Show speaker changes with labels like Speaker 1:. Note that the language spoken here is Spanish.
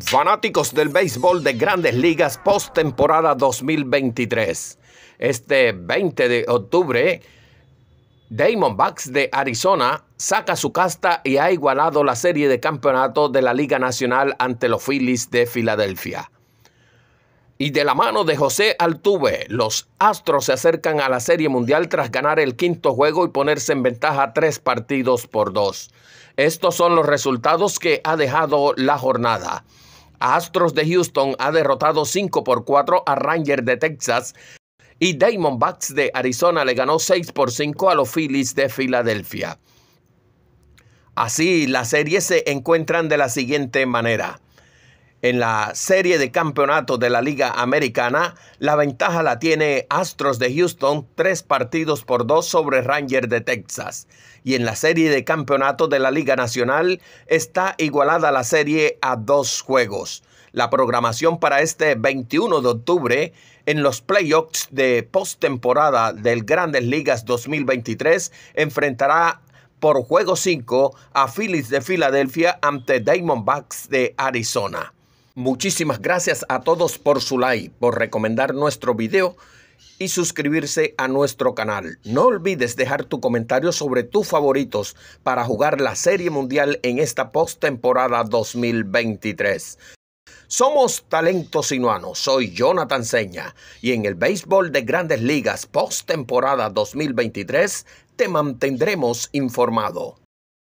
Speaker 1: Fanáticos del béisbol de grandes ligas postemporada 2023. Este 20 de octubre, Damon Bucks de Arizona saca su casta y ha igualado la serie de campeonato de la Liga Nacional ante los Phillies de Filadelfia. Y de la mano de José Altuve, los Astros se acercan a la Serie Mundial tras ganar el quinto juego y ponerse en ventaja tres partidos por dos. Estos son los resultados que ha dejado la jornada. Astros de Houston ha derrotado 5 por 4 a Rangers de Texas y Diamondbacks de Arizona le ganó 6 por 5 a los Phillies de Filadelfia. Así, las series se encuentran de la siguiente manera. En la serie de Campeonato de la Liga Americana, la ventaja la tiene Astros de Houston, tres partidos por dos sobre Rangers de Texas. Y en la serie de Campeonato de la Liga Nacional está igualada la serie a dos juegos. La programación para este 21 de octubre en los playoffs de postemporada del Grandes Ligas 2023 enfrentará por juego 5 a Phillies de Filadelfia ante Diamondbacks de Arizona. Muchísimas gracias a todos por su like, por recomendar nuestro video y suscribirse a nuestro canal. No olvides dejar tu comentario sobre tus favoritos para jugar la Serie Mundial en esta postemporada 2023. Somos Talento Sinuano, soy Jonathan Seña y en el béisbol de Grandes Ligas postemporada 2023 te mantendremos informado.